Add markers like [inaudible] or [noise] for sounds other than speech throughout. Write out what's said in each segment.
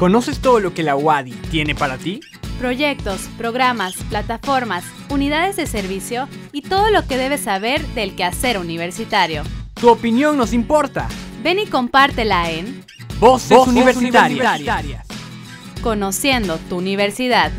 ¿Conoces todo lo que la UADI tiene para ti? Proyectos, programas, plataformas, unidades de servicio y todo lo que debes saber del quehacer universitario. Tu opinión nos importa. Ven y compártela en Vos universitarias. Conociendo tu universidad.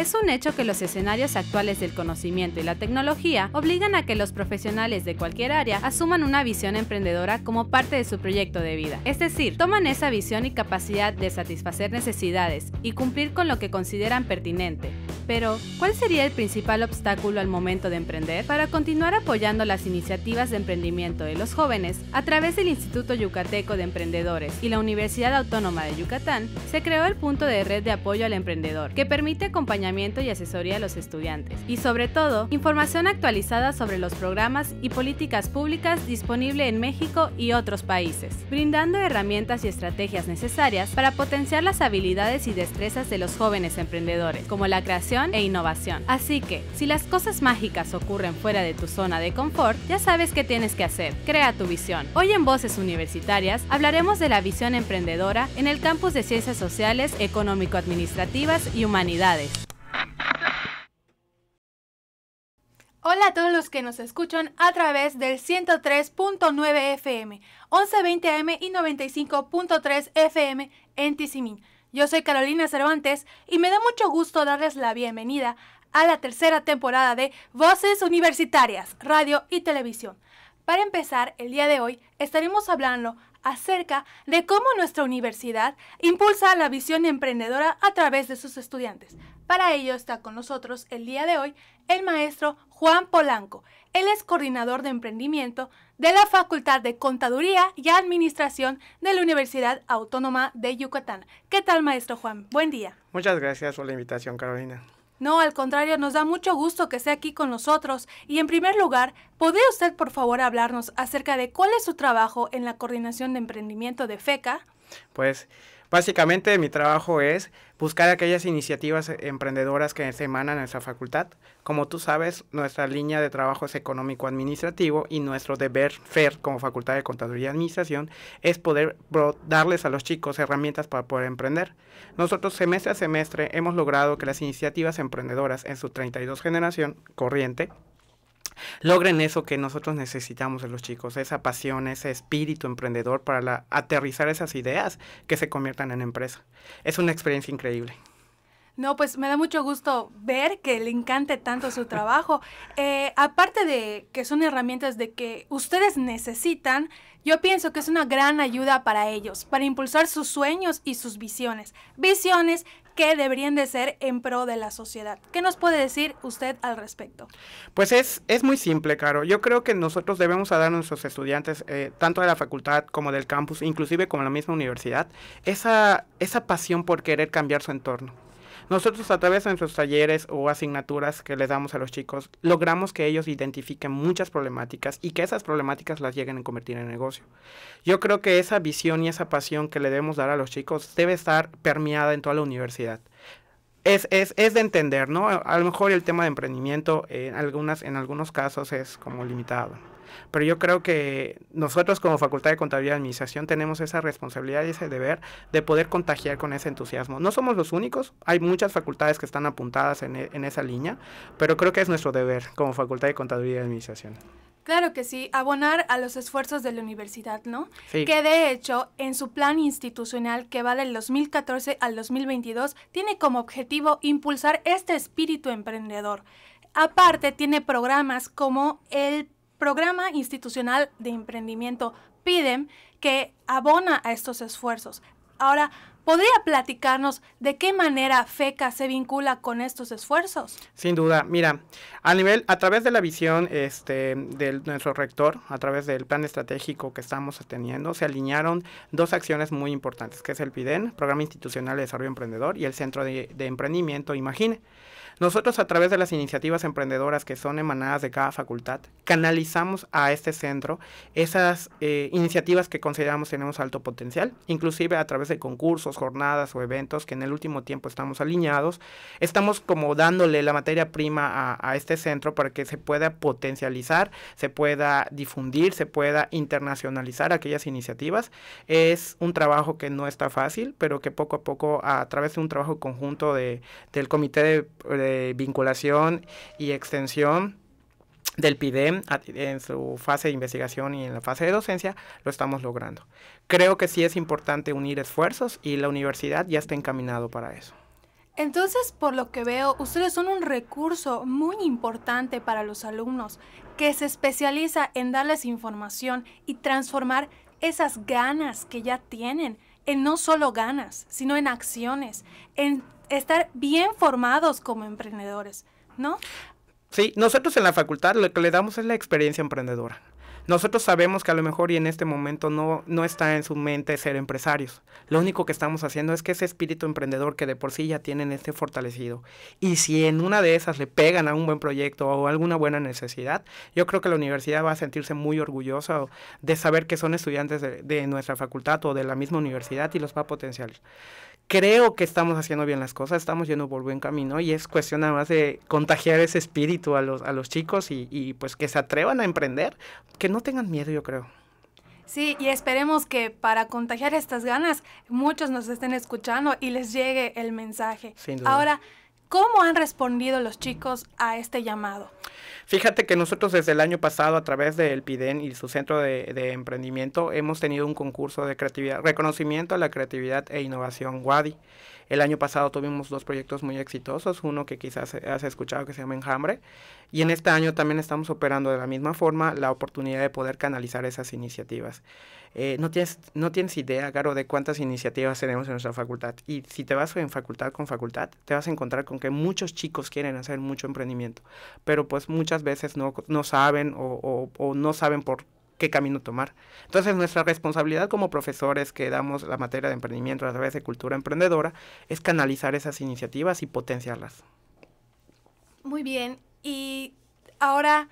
Es un hecho que los escenarios actuales del conocimiento y la tecnología obligan a que los profesionales de cualquier área asuman una visión emprendedora como parte de su proyecto de vida. Es decir, toman esa visión y capacidad de satisfacer necesidades y cumplir con lo que consideran pertinente, pero, ¿cuál sería el principal obstáculo al momento de emprender? Para continuar apoyando las iniciativas de emprendimiento de los jóvenes, a través del Instituto Yucateco de Emprendedores y la Universidad Autónoma de Yucatán, se creó el punto de red de apoyo al emprendedor, que permite acompañamiento y asesoría a los estudiantes, y sobre todo, información actualizada sobre los programas y políticas públicas disponibles en México y otros países, brindando herramientas y estrategias necesarias para potenciar las habilidades y destrezas de los jóvenes emprendedores, como la creación e innovación. Así que, si las cosas mágicas ocurren fuera de tu zona de confort, ya sabes qué tienes que hacer. Crea tu visión. Hoy en Voces Universitarias hablaremos de la visión emprendedora en el campus de Ciencias Sociales, Económico-Administrativas y Humanidades. Hola a todos los que nos escuchan a través del 103.9 FM, 1120 AM y 95.3 FM en Tizimín. Yo soy Carolina Cervantes y me da mucho gusto darles la bienvenida a la tercera temporada de Voces Universitarias, Radio y Televisión. Para empezar, el día de hoy estaremos hablando acerca de cómo nuestra universidad impulsa la visión emprendedora a través de sus estudiantes. Para ello está con nosotros el día de hoy el maestro Juan Polanco. Él es coordinador de emprendimiento de la Facultad de Contaduría y Administración de la Universidad Autónoma de Yucatán. ¿Qué tal, maestro Juan? Buen día. Muchas gracias por la invitación, Carolina. No, al contrario, nos da mucho gusto que esté aquí con nosotros. Y en primer lugar, ¿podría usted por favor hablarnos acerca de cuál es su trabajo en la coordinación de emprendimiento de FECA? Pues Básicamente mi trabajo es buscar aquellas iniciativas emprendedoras que se emanan en nuestra facultad. Como tú sabes, nuestra línea de trabajo es económico-administrativo y nuestro deber FER como Facultad de Contaduría y Administración es poder darles a los chicos herramientas para poder emprender. Nosotros semestre a semestre hemos logrado que las iniciativas emprendedoras en su 32 generación corriente logren eso que nosotros necesitamos de los chicos, esa pasión, ese espíritu emprendedor para aterrizar esas ideas que se conviertan en empresa. Es una experiencia increíble. No, pues me da mucho gusto ver que le encante tanto su trabajo. [laughs] Eh, aparte de que son herramientas de que ustedes necesitan, yo pienso que es una gran ayuda para ellos, para impulsar sus sueños y sus visiones. Visiones que deberían de ser en pro de la sociedad. ¿Qué nos puede decir usted al respecto? Pues es, es muy simple, Caro. Yo creo que nosotros debemos dar a nuestros estudiantes, eh, tanto de la facultad como del campus, inclusive como la misma universidad, esa, esa pasión por querer cambiar su entorno nosotros a través de nuestros talleres o asignaturas que les damos a los chicos, logramos que ellos identifiquen muchas problemáticas y que esas problemáticas las lleguen a convertir en negocio. Yo creo que esa visión y esa pasión que le debemos dar a los chicos debe estar permeada en toda la universidad. Es, es, es, de entender, ¿no? A lo mejor el tema de emprendimiento en, eh, algunas, en algunos casos es como limitado. Pero yo creo que nosotros como Facultad de Contabilidad y Administración tenemos esa responsabilidad y ese deber de poder contagiar con ese entusiasmo. No somos los únicos, hay muchas facultades que están apuntadas en, e, en esa línea, pero creo que es nuestro deber como Facultad de Contabilidad y Administración. Claro que sí, abonar a los esfuerzos de la universidad, ¿no? Que de hecho, en su plan institucional que va del 2014 al 2022, tiene como objetivo impulsar este espíritu emprendedor. Aparte, tiene programas como el Programa Institucional de Emprendimiento, PIDEM, que abona a estos esfuerzos. Ahora, ¿podría platicarnos de qué manera FECA se vincula con estos esfuerzos? Sin duda, mira, a nivel, a través de la visión este, de nuestro rector, a través del plan estratégico que estamos teniendo, se alinearon dos acciones muy importantes, que es el PIDEN, Programa Institucional de Desarrollo Emprendedor, y el Centro de, de Emprendimiento Imagine. Nosotros a través de las iniciativas emprendedoras que son emanadas de cada facultad, canalizamos a este centro esas eh, iniciativas que consideramos tenemos alto potencial, inclusive a través de concursos, jornadas o eventos que en el último tiempo estamos alineados, estamos como dándole la materia prima a, este centro para que se pueda potencializar, se pueda difundir, se pueda internacionalizar aquellas iniciativas. Es un trabajo que no está fácil, pero que poco a poco a través de un trabajo conjunto del comité de vinculación y extensión del PIDEM en su fase de investigación y en la fase de docencia lo estamos logrando. Creo que sí es importante unir esfuerzos y la universidad ya está encaminado para eso. Entonces, por lo que veo, ustedes son un recurso muy importante para los alumnos que se especializa en darles información y transformar esas ganas que ya tienen en no solo ganas, sino en acciones, en estar bien formados como emprendedores, ¿no? Sí, nosotros en la facultad lo que le damos es la experiencia emprendedora. Nosotros sabemos que a lo mejor y en este momento no, está en su mente ser empresarios. Lo único que estamos haciendo es que ese espíritu emprendedor que de por sí ya tienen esté fortalecido. Y si en una de esas le pegan a un buen proyecto o alguna buena necesidad, yo creo que la universidad va a sentirse muy orgullosa de saber que son estudiantes de, de nuestra facultad o de la misma universidad y los va a potenciar creo que estamos haciendo bien las cosas, estamos yendo por buen camino y es cuestión nada más de contagiar ese espíritu a los, a los chicos y, pues que se atrevan a emprender, que no tengan miedo yo creo. Sí, y esperemos que para contagiar estas ganas muchos nos estén escuchando y les llegue el mensaje. Sin duda. ¿Cómo han respondido los chicos a este llamado? Fíjate que nosotros desde el año pasado, a través del PIDEN y su centro de, emprendimiento, hemos tenido un concurso de creatividad, reconocimiento a la creatividad e innovación WADI. El año pasado tuvimos dos proyectos muy exitosos, uno que quizás has escuchado que se llama Enjambre, y en ah. este año también estamos operando de la misma forma la oportunidad de poder canalizar esas iniciativas. Eh, no, tienes, no tienes idea, Garo, de cuántas iniciativas tenemos en nuestra facultad. Y si te vas en facultad con facultad, te vas a encontrar con que muchos chicos quieren hacer mucho emprendimiento, pero pues muchas veces no, no saben o, o no saben por qué camino tomar. Entonces nuestra responsabilidad como profesores que damos la materia de emprendimiento a través de cultura emprendedora es canalizar esas iniciativas y potenciarlas. Muy bien, y ahora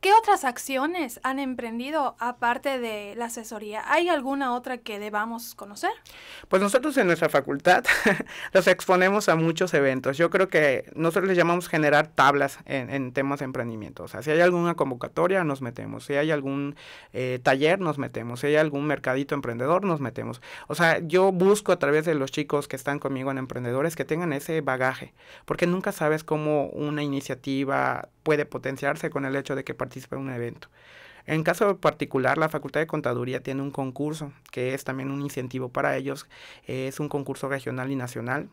¿Qué otras acciones han emprendido aparte de la asesoría? ¿Hay alguna otra que debamos conocer? Pues nosotros en nuestra facultad [laughs] los exponemos a muchos eventos. Yo creo que nosotros les llamamos generar tablas en, temas de emprendimiento. O sea, si hay alguna convocatoria, nos metemos. Si hay algún eh, taller, nos metemos. Si hay algún mercadito emprendedor, nos metemos. O sea, yo busco a través de los chicos que están conmigo en emprendedores que tengan ese bagaje, porque nunca sabes cómo una iniciativa puede potenciarse con el hecho de que participa en un evento. En caso particular, la Facultad de Contaduría tiene un concurso que es también un incentivo para ellos. Es un concurso regional y nacional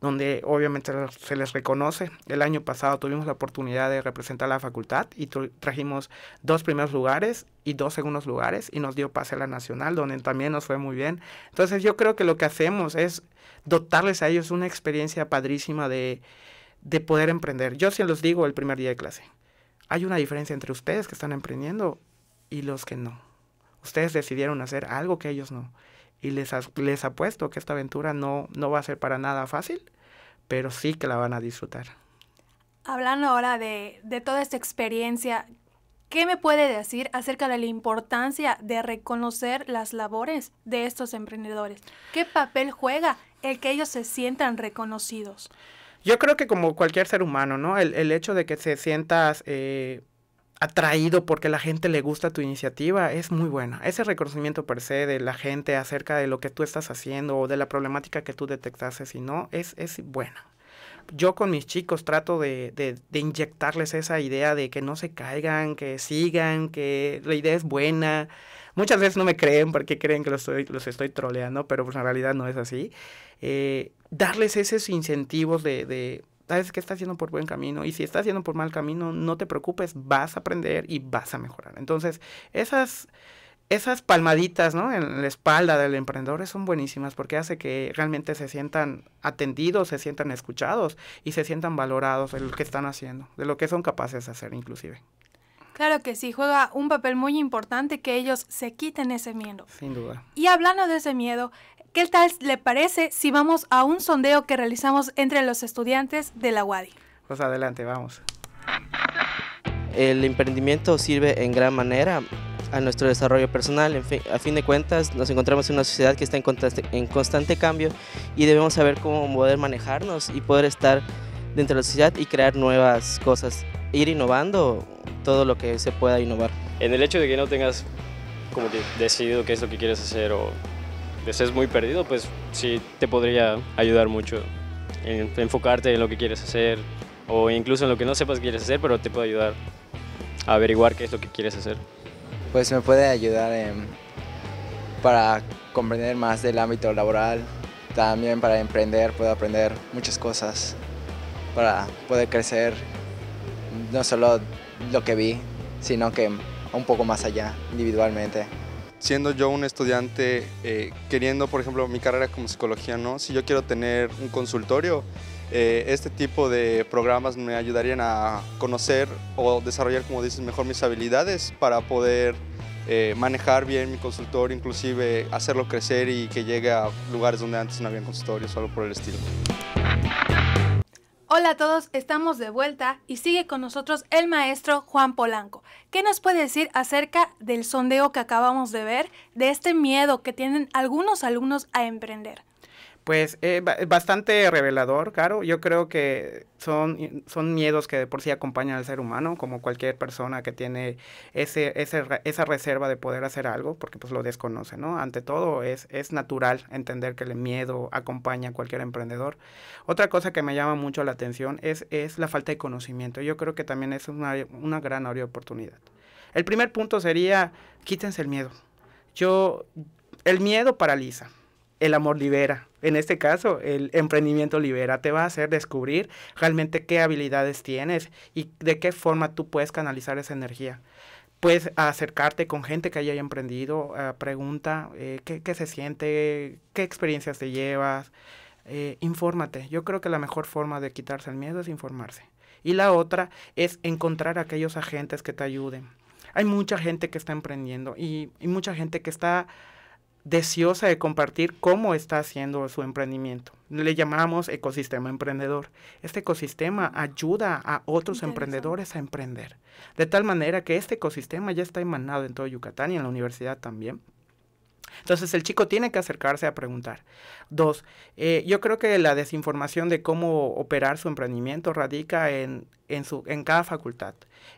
donde obviamente se les reconoce. El año pasado tuvimos la oportunidad de representar a la facultad y trajimos dos primeros lugares y dos segundos lugares y nos dio pase a la nacional donde también nos fue muy bien. Entonces yo creo que lo que hacemos es dotarles a ellos una experiencia padrísima de, de poder emprender. Yo sí los digo el primer día de clase hay una diferencia entre ustedes que están emprendiendo y los que no. Ustedes decidieron hacer algo que ellos no. Y les, les apuesto que esta aventura no, no va a ser para nada fácil, pero sí que la van a disfrutar. Hablando ahora de, de toda esta experiencia, ¿Qué me puede decir acerca de la importancia de reconocer las labores de estos emprendedores? ¿Qué papel juega el que ellos se sientan reconocidos? Yo creo que como cualquier ser humano, ¿no? El, hecho de que se sientas eh, atraído porque la gente le gusta tu iniciativa es muy buena. Ese reconocimiento per se de la gente acerca de lo que tú estás haciendo o de la problemática que tú detectaste, si no, es, es Yo con mis chicos trato de, inyectarles esa idea de que no se caigan, que sigan, que la idea es buena. Muchas veces no me creen porque creen que los estoy, los estoy troleando, pero pues en realidad no es así. Eh, darles esos incentivos de, sabes qué está haciendo por buen camino y si estás haciendo por mal camino, no te preocupes, vas a aprender y vas a mejorar. Entonces, esas esas palmaditas ¿no? en la espalda del emprendedor son buenísimas porque hace que realmente se sientan atendidos, se sientan escuchados y se sientan valorados de lo que están haciendo, de lo que son capaces de hacer inclusive. Claro que sí, juega un papel muy importante que ellos se quiten ese miedo. Sin duda. Y hablando de ese miedo, ¿Qué tal le parece si vamos a un sondeo que realizamos entre los estudiantes de la UADI? Pues adelante, vamos. El emprendimiento sirve en gran manera a nuestro desarrollo personal. a fin de cuentas, nos encontramos en una sociedad que está en constante, cambio y debemos saber cómo poder manejarnos y poder estar dentro de la sociedad y crear nuevas cosas, ir innovando todo lo que se pueda innovar. En el hecho de que no tengas como decidido qué es lo que quieres hacer o es muy perdido, pues sí te podría ayudar mucho en enfocarte en lo que quieres hacer o incluso en lo que no sepas que quieres hacer, pero te puede ayudar a averiguar qué es lo que quieres hacer. Pues me puede ayudar para comprender más del ámbito laboral, también para emprender, puedo aprender muchas cosas para poder crecer, no solo lo que vi, sino que un poco más allá, individualmente siendo yo un estudiante, eh, queriendo, por ejemplo, mi carrera como psicología, ¿no? Si yo quiero tener un consultorio, eh, este tipo de programas me ayudarían a conocer o desarrollar, como dices, mejor mis habilidades para poder eh, manejar bien mi consultorio, inclusive hacerlo crecer y que llegue a lugares donde antes no había consultorios o algo por el estilo. Hola a todos, estamos de vuelta y sigue con nosotros el maestro Juan Polanco. ¿Qué nos puede decir acerca del sondeo que acabamos de ver, de este miedo que tienen algunos alumnos a emprender? Pues eh, bastante revelador, claro. Yo creo que son, son miedos que de por sí acompañan al ser humano, como cualquier persona que tiene ese, esa reserva de poder hacer algo, porque pues lo desconoce, ¿no? Ante todo, es, es natural entender que el miedo acompaña a cualquier emprendedor. Otra cosa que me llama mucho la atención es, la falta de conocimiento. Yo creo que también es una, gran área de oportunidad. El primer punto sería, quítense el miedo. Yo, el miedo paraliza el amor libera. En este caso, el emprendimiento libera. Te va a hacer descubrir realmente qué habilidades tienes y de qué forma tú puedes canalizar esa energía. Puedes acercarte con gente que haya emprendido, eh, pregunta eh, qué, se siente, qué experiencias te llevas. Eh, infórmate. Yo creo que la mejor forma de quitarse el miedo es informarse. Y la otra es encontrar aquellos agentes que te ayuden. Hay mucha gente que está emprendiendo y, y mucha gente que está deseosa de compartir cómo está haciendo su emprendimiento. Le llamamos ecosistema emprendedor. Este ecosistema ayuda a otros emprendedores a emprender. De tal manera que este ecosistema ya está emanado en todo Yucatán y en la universidad también. Entonces el chico tiene que acercarse a preguntar. Dos, eh, yo creo que la desinformación de cómo operar su emprendimiento radica en, cada facultad.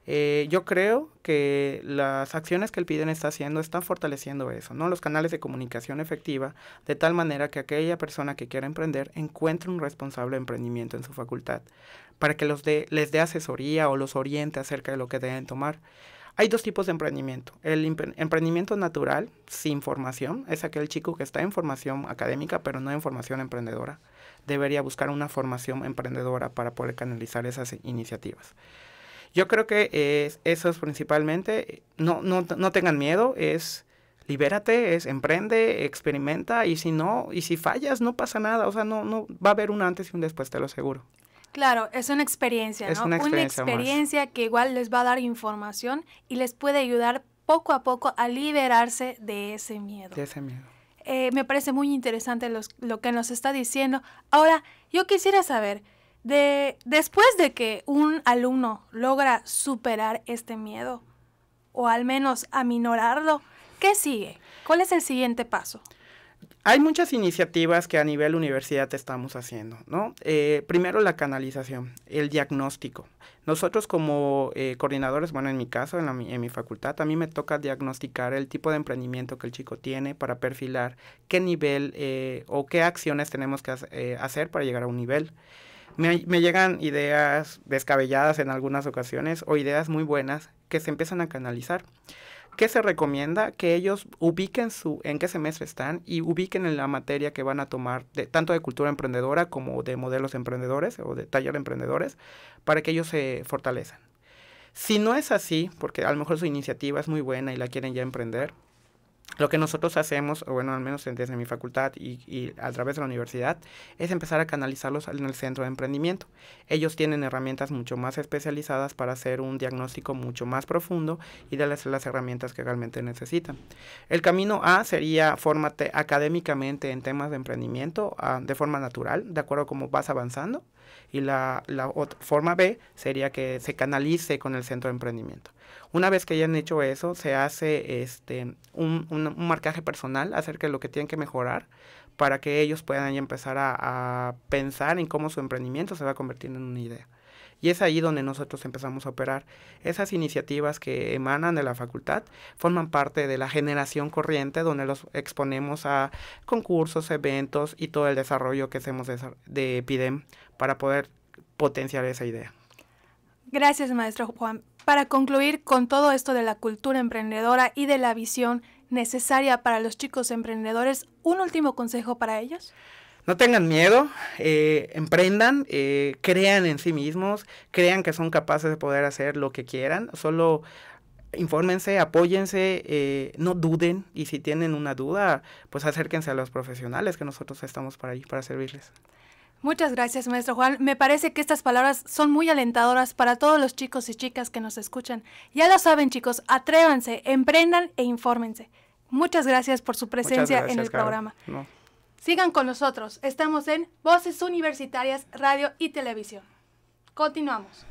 Eh, yo creo que las acciones que el PIDEN está haciendo están fortaleciendo eso, ¿no? Los canales de comunicación efectiva, de tal manera que aquella persona que quiera emprender encuentre un responsable de emprendimiento en su facultad, para que los les dé asesoría o los oriente acerca de lo que deben tomar. Hay dos tipos de emprendimiento. El emprendimiento natural, sin formación, es aquel chico que está en formación académica, pero no en formación emprendedora. Debería buscar una formación emprendedora para poder canalizar esas iniciativas. Yo creo que eso es principalmente, no, no, no tengan miedo, es libérate, es emprende, experimenta y si no, y si fallas no pasa nada, o sea, no, no va a haber un antes y un después, te lo aseguro. Claro, es una experiencia, ¿no? una experiencia, que igual les va a dar información y les puede ayudar poco a poco a liberarse de ese miedo. De ese miedo. Eh, me parece muy interesante lo que nos está diciendo. Ahora, yo quisiera saber, de, después de que un alumno logra superar este miedo, o al menos aminorarlo, ¿qué sigue? ¿Cuál es el siguiente paso? Hay muchas iniciativas que a nivel universidad estamos haciendo, ¿no? Eh, primero la canalización, el diagnóstico. Nosotros como eh, coordinadores, bueno, en mi caso, en, mi facultad, a mí me toca diagnosticar el tipo de emprendimiento que el chico tiene para perfilar qué nivel eh, o qué acciones tenemos que hacer para llegar a un nivel. me, llegan ideas descabelladas en algunas ocasiones o ideas muy buenas que se empiezan a canalizar. ¿Qué se recomienda? Que ellos ubiquen su, en qué semestre están y ubiquen en la materia que van a tomar, tanto de cultura emprendedora como de modelos emprendedores o de taller emprendedores, para que ellos se fortalezcan. Si no es así, porque a lo mejor su iniciativa es muy buena y la quieren ya emprender, lo que nosotros hacemos, o bueno, al menos desde mi facultad y, a través de la universidad, es empezar a canalizarlos en el centro de emprendimiento. Ellos tienen herramientas mucho más especializadas para hacer un diagnóstico mucho más profundo y darles las herramientas que realmente necesitan. El camino A sería fórmate académicamente en temas de emprendimiento ah, de forma natural, de acuerdo a cómo vas avanzando y la, la otra, forma B sería que se canalice con el centro de emprendimiento. Una vez que hayan hecho eso, se hace este, un, un, marcaje personal acerca de lo que tienen que mejorar para que ellos puedan ya empezar a, a, pensar en cómo su emprendimiento se va a convertir en una idea. Y es ahí donde nosotros empezamos a operar. Esas iniciativas que emanan de la facultad forman parte de la generación corriente donde los exponemos a concursos, eventos y todo el desarrollo que hacemos de, de Epidem para poder potenciar esa idea. Gracias, maestro Juan. Para concluir con todo esto de la cultura emprendedora y de la visión necesaria para los chicos emprendedores, un último consejo para ellos. No tengan miedo, eh, emprendan, eh, crean en sí mismos, crean que son capaces de poder hacer lo que quieran, solo infórmense, apóyense, eh, no duden y si tienen una duda, pues acérquense a los profesionales que nosotros estamos para ahí, para servirles. Muchas gracias, maestro Juan. Me parece que estas palabras son muy alentadoras para todos los chicos y chicas que nos escuchan. Ya lo saben, chicos, atrévanse, emprendan e infórmense. Muchas gracias por su presencia en el programa. Sigan con nosotros. Estamos en Voces Universitarias Radio y Televisión. Continuamos.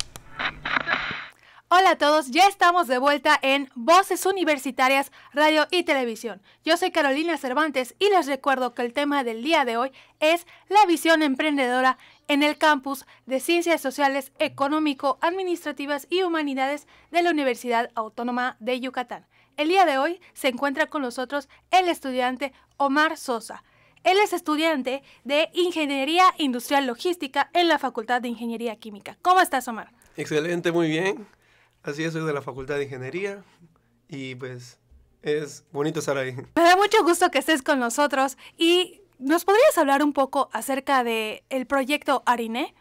Hola a todos, ya estamos de vuelta en Voces Universitarias Radio y Televisión. Yo soy Carolina Cervantes y les recuerdo que el tema del día de hoy es la visión emprendedora en el campus de Ciencias Sociales, Económico, Administrativas y Humanidades de la Universidad Autónoma de Yucatán. El día de hoy se encuentra con nosotros el estudiante Omar Sosa. Él es estudiante de Ingeniería Industrial Logística en la Facultad de Ingeniería Química. ¿Cómo estás, Omar? Excelente, muy bien. Así es, soy de la Facultad de Ingeniería y pues es bonito estar ahí. Me da mucho gusto que estés con nosotros y ¿nos podrías hablar un poco acerca del el proyecto Ariné?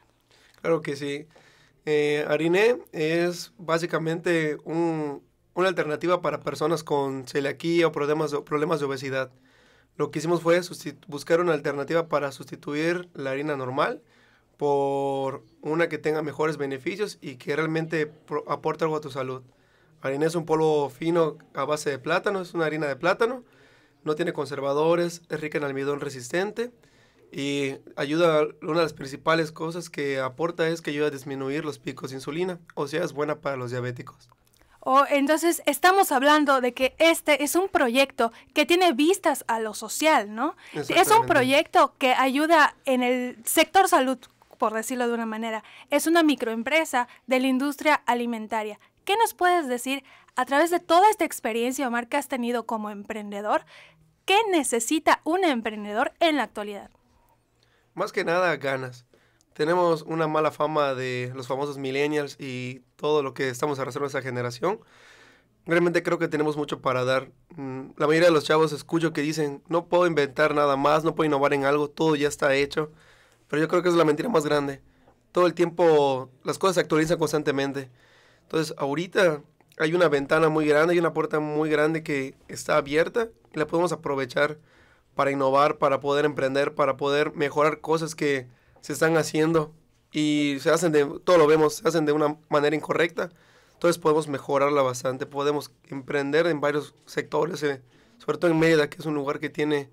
Claro que sí. Eh, Ariné es básicamente una alternativa para personas con celiaquía o problemas problemas de obesidad. Lo que hicimos fue buscar una alternativa para sustituir la harina normal por una que tenga mejores beneficios y que realmente aporte algo a tu salud. Harina es un polvo fino a base de plátano, es una harina de plátano, no tiene conservadores, es rica en almidón resistente y ayuda, una de las principales cosas que aporta es que ayuda a disminuir los picos de insulina, o sea, es buena para los diabéticos. Oh, entonces estamos hablando de que este es un proyecto que tiene vistas a lo social, ¿no? Es un proyecto que ayuda en el sector salud por decirlo de una manera, es una microempresa de la industria alimentaria. ¿Qué nos puedes decir a través de toda esta experiencia, Omar, que has tenido como emprendedor? ¿Qué necesita un emprendedor en la actualidad? Más que nada, ganas. Tenemos una mala fama de los famosos millennials y todo lo que estamos arrastrando a esa generación. Realmente creo que tenemos mucho para dar. Mm, la mayoría de los chavos escucho que dicen, no puedo inventar nada más, no puedo innovar en algo, todo ya está hecho. Pero yo creo que es la mentira más grande. Todo el tiempo las cosas se actualizan constantemente. Entonces, ahorita hay una ventana muy grande, hay una puerta muy grande que está abierta la podemos aprovechar para innovar, para poder emprender, para poder mejorar cosas que se están haciendo y se hacen de, todo lo vemos, se hacen de una manera incorrecta. Entonces podemos mejorarla bastante, podemos emprender en varios sectores, eh, sobre todo en Mérida, que es un lugar que tiene,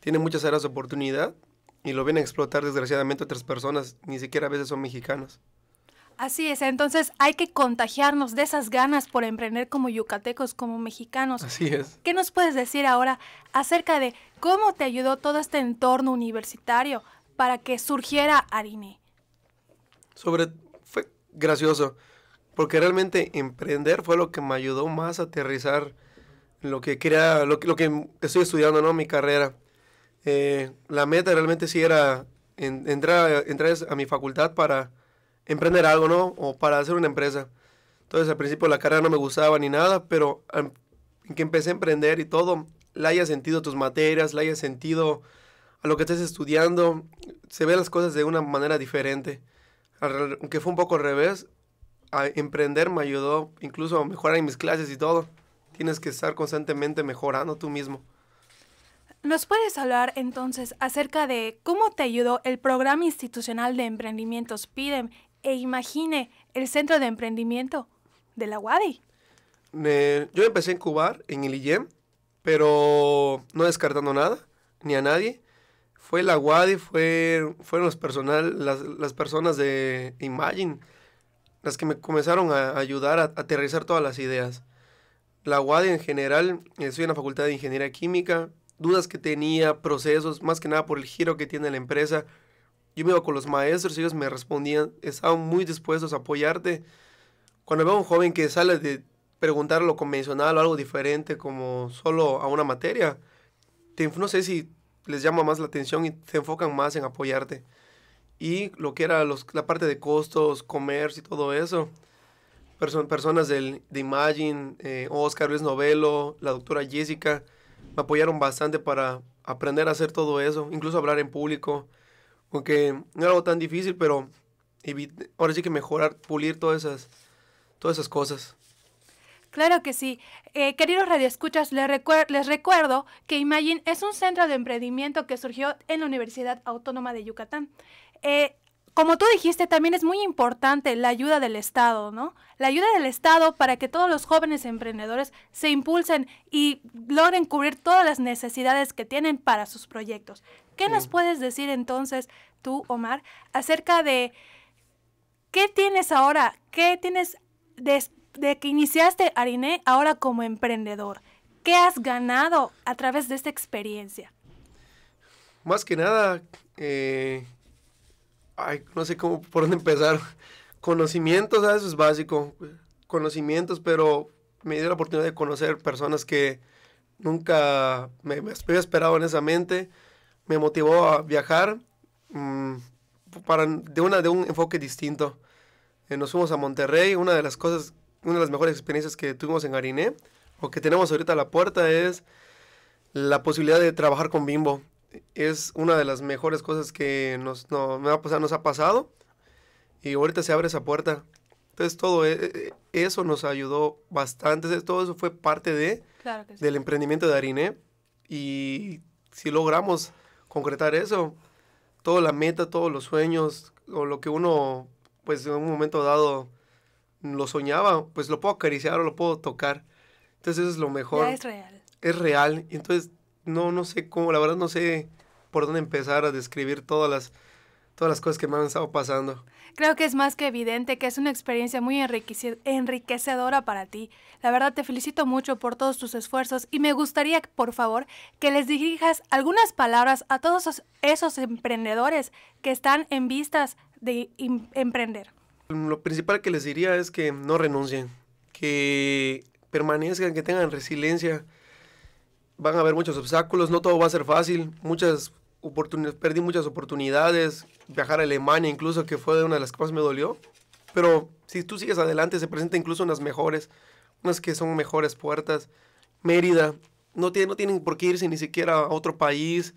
tiene muchas áreas de oportunidad. Y lo vienen a explotar desgraciadamente otras personas, ni siquiera a veces son mexicanos. Así es, entonces hay que contagiarnos de esas ganas por emprender como yucatecos, como mexicanos. Así es. ¿Qué nos puedes decir ahora acerca de cómo te ayudó todo este entorno universitario para que surgiera ARINÉ? Sobre, fue gracioso, porque realmente emprender fue lo que me ayudó más a aterrizar lo que quería, lo, lo que estoy estudiando, ¿no? Mi carrera. Eh, la meta realmente sí era entrar, a mi facultad para emprender algo, ¿no? O para hacer una empresa. Entonces al principio la carrera no me gustaba ni nada, pero en que empecé a emprender y todo, la haya sentido tus materias, la haya sentido a lo que estés estudiando, se ve las cosas de una manera diferente. Aunque fue un poco al revés, emprender me ayudó incluso a mejorar en mis clases y todo. Tienes que estar constantemente mejorando tú mismo. ¿Nos puedes hablar entonces acerca de cómo te ayudó el Programa Institucional de Emprendimientos PIDEM e Imagine, el Centro de Emprendimiento de la UADI? yo empecé a incubar en el e pero no descartando nada, ni a nadie. Fue la UADI, fue, fueron personal, las, personas de Imagine las que me comenzaron a ayudar a, a aterrizar todas las ideas. La UADI en general, estoy eh, en la Facultad de Ingeniería Química, dudas que tenía, procesos, más que nada por el giro que tiene la empresa. Yo me iba con los maestros y ellos me respondían, estaban muy dispuestos a apoyarte. Cuando veo a un joven que sale de preguntar lo convencional o algo diferente como solo a una materia, no sé si les llama más la atención y se enfocan más en apoyarte. Y lo que era la parte de costos, comercio y todo eso, personas de Imagine, eh, Oscar Luis Novelo, la doctora Jessica, me apoyaron bastante para aprender a hacer todo eso, incluso hablar en público, aunque no era algo tan difícil, pero ahora sí que mejorar, pulir todas esas, todas esas cosas. Claro que sí. Eh, queridos radioescuchas, les, les recuerdo que Imagine es un centro de emprendimiento que surgió en la Universidad Autónoma de Yucatán. Eh, como tú dijiste, también es muy importante la ayuda del Estado, ¿no? La ayuda del Estado para que todos los jóvenes emprendedores se impulsen y logren cubrir todas las necesidades que tienen para sus proyectos. ¿Qué nos puedes decir entonces tú, Omar, acerca de qué tienes ahora, qué tienes desde de que iniciaste Ariné ahora como emprendedor? ¿Qué has ganado a través de esta experiencia? Más que nada, eh, no sé cómo, por dónde empezar. Conocimientos, eso Es básico. Conocimientos, pero me dio la oportunidad de conocer personas que nunca me, había esperado en esa mente. Me motivó a viajar mm, para, de, una, de un enfoque distinto. Eh, nos fuimos a Monterrey. Una de las cosas, una de las mejores experiencias que tuvimos en Hariné, o que tenemos ahorita a la puerta, es la posibilidad de trabajar con Bimbo es una de las mejores cosas que nos, nos ha pasado. Y ahorita se abre esa puerta. Entonces todo eh, eh, eso nos ayudó bastante. Todo eso fue parte de, del emprendimiento de Hariné. Y si logramos concretar eso, toda la meta, todos los sueños, o lo que uno, pues en un momento dado, lo soñaba, pues lo puedo acariciar o lo puedo tocar. Entonces eso es lo mejor. es real. Es real. Entonces no, no sé cómo, la verdad no sé por dónde empezar a describir todas las, todas las cosas que me han estado pasando. Creo que es más que evidente que es una experiencia muy enriquecedora para ti. La verdad te felicito mucho por todos tus esfuerzos y me gustaría, por favor, que les dirijas algunas palabras a todos esos, esos emprendedores que están en vistas de emprender. Lo principal que les diría es que no renuncien, que permanezcan, que tengan resiliencia, van a haber muchos obstáculos, no todo va a ser fácil, muchas oportunidades, perdí muchas oportunidades, viajar a Alemania incluso, que fue una de las que más me dolió, pero si tú sigues adelante, se presentan incluso unas mejores, unas que son mejores puertas. Mérida, no, tiene, no tienen por qué irse ni siquiera a otro país,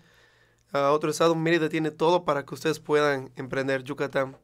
a otro estado, Mérida tiene todo para que ustedes puedan emprender Yucatán.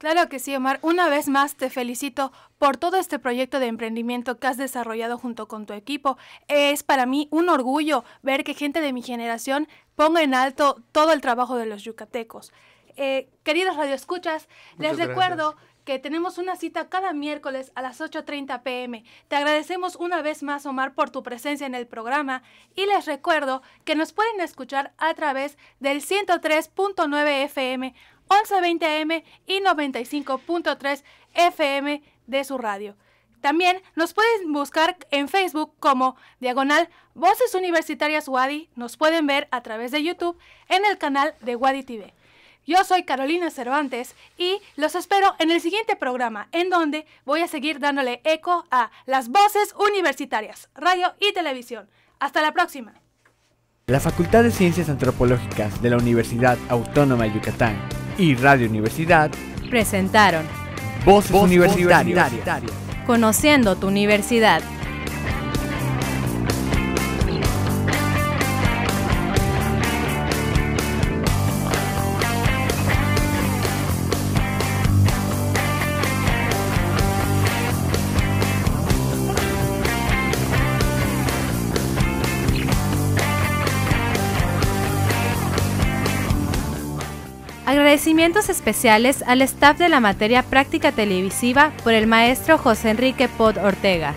Claro que sí, Omar. Una vez más te felicito por todo este proyecto de emprendimiento que has desarrollado junto con tu equipo. Es para mí un orgullo ver que gente de mi generación ponga en alto todo el trabajo de los yucatecos. Eh, queridos radioescuchas, les recuerdo que tenemos una cita cada miércoles a las 8.30 pm. Te agradecemos una vez más, Omar, por tu presencia en el programa y les recuerdo que nos pueden escuchar a través del 103.9 FM 1120 AM y 95.3 FM de su radio. También nos pueden buscar en Facebook como Diagonal Voces Universitarias Wadi. Nos pueden ver a través de YouTube en el canal de Wadi TV. Yo soy Carolina Cervantes y los espero en el siguiente programa, en donde voy a seguir dándole eco a las voces universitarias, radio y televisión. Hasta la próxima. La Facultad de Ciencias Antropológicas de la Universidad Autónoma de Yucatán y Radio Universidad presentaron Voz Universitaria, Conociendo tu universidad. Agradecimientos especiales al staff de la materia práctica televisiva por el maestro José Enrique Pod Ortega.